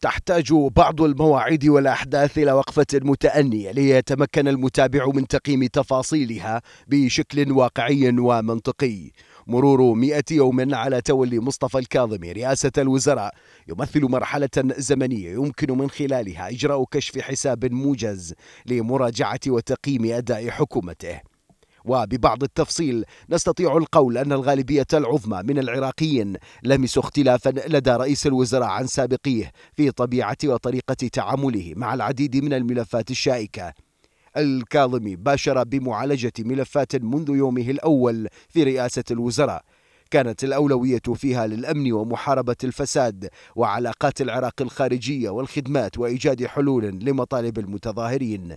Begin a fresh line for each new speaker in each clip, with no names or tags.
تحتاج بعض المواعيد والأحداث إلى وقفة متأنية ليتمكن المتابع من تقييم تفاصيلها بشكل واقعي ومنطقي مرور 100 يوم على تولي مصطفى الكاظمي رئاسة الوزراء يمثل مرحلة زمنية يمكن من خلالها إجراء كشف حساب موجز لمراجعة وتقييم أداء حكومته وببعض التفصيل نستطيع القول أن الغالبية العظمى من العراقيين لمسوا اختلافا لدى رئيس الوزراء عن سابقيه في طبيعة وطريقة تعامله مع العديد من الملفات الشائكة الكاظمي باشر بمعالجة ملفات منذ يومه الأول في رئاسة الوزراء كانت الأولوية فيها للأمن ومحاربة الفساد وعلاقات العراق الخارجية والخدمات وإيجاد حلول لمطالب المتظاهرين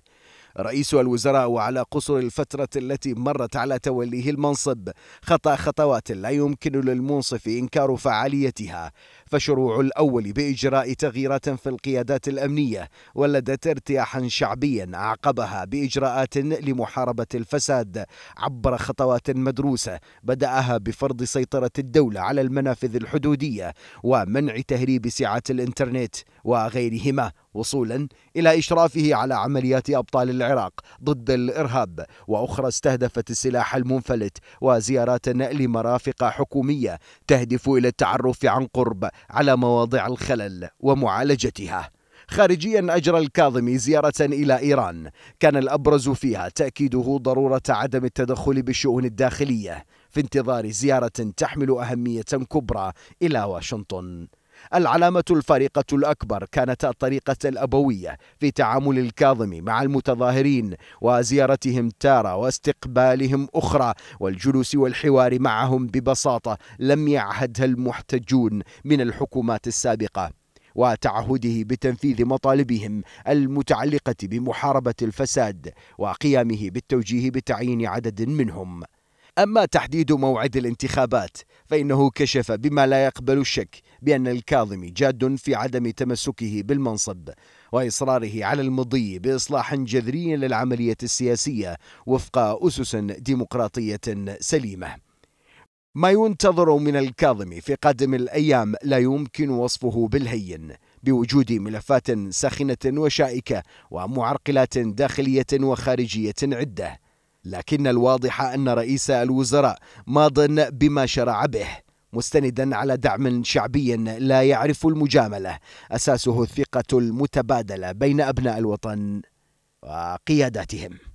رئيس الوزراء وعلى قصر الفترة التي مرت على توليه المنصب خطأ خطوات لا يمكن للمنصف إنكار فعاليتها فشروع الأول بإجراء تغييرات في القيادات الأمنية ولدت ارتياحا شعبيا أعقبها بإجراءات لمحاربة الفساد عبر خطوات مدروسة بدأها بفرض سيطرة الدولة على المنافذ الحدودية ومنع تهريب سعة الإنترنت وغيرهما وصولا إلى إشرافه على عمليات أبطال العراق ضد الإرهاب وأخرى استهدفت السلاح المنفلت وزيارات لمرافق حكومية تهدف إلى التعرف عن قرب على مواضع الخلل ومعالجتها خارجيا أجرى الكاظمي زيارة إلى إيران كان الأبرز فيها تأكيده ضرورة عدم التدخل بالشؤون الداخلية في انتظار زيارة تحمل أهمية كبرى إلى واشنطن العلامة الفارقة الأكبر كانت الطريقة الأبوية في تعامل الكاظمي مع المتظاهرين وزيارتهم تارة واستقبالهم أخرى والجلوس والحوار معهم ببساطة لم يعهدها المحتجون من الحكومات السابقة وتعهده بتنفيذ مطالبهم المتعلقة بمحاربة الفساد وقيامه بالتوجيه بتعيين عدد منهم أما تحديد موعد الانتخابات فإنه كشف بما لا يقبل الشك بأن الكاظمي جاد في عدم تمسكه بالمنصب وإصراره على المضي بإصلاح جذري للعملية السياسية وفق أسس ديمقراطية سليمة ما ينتظر من الكاظمي في قادم الايام لا يمكن وصفه بالهين بوجود ملفات ساخنه وشائكه ومعرقلات داخليه وخارجيه عده لكن الواضح أن رئيس الوزراء ماض بما شرع به مستندا على دعم شعبي لا يعرف المجاملة أساسه الثقة المتبادلة بين أبناء الوطن وقياداتهم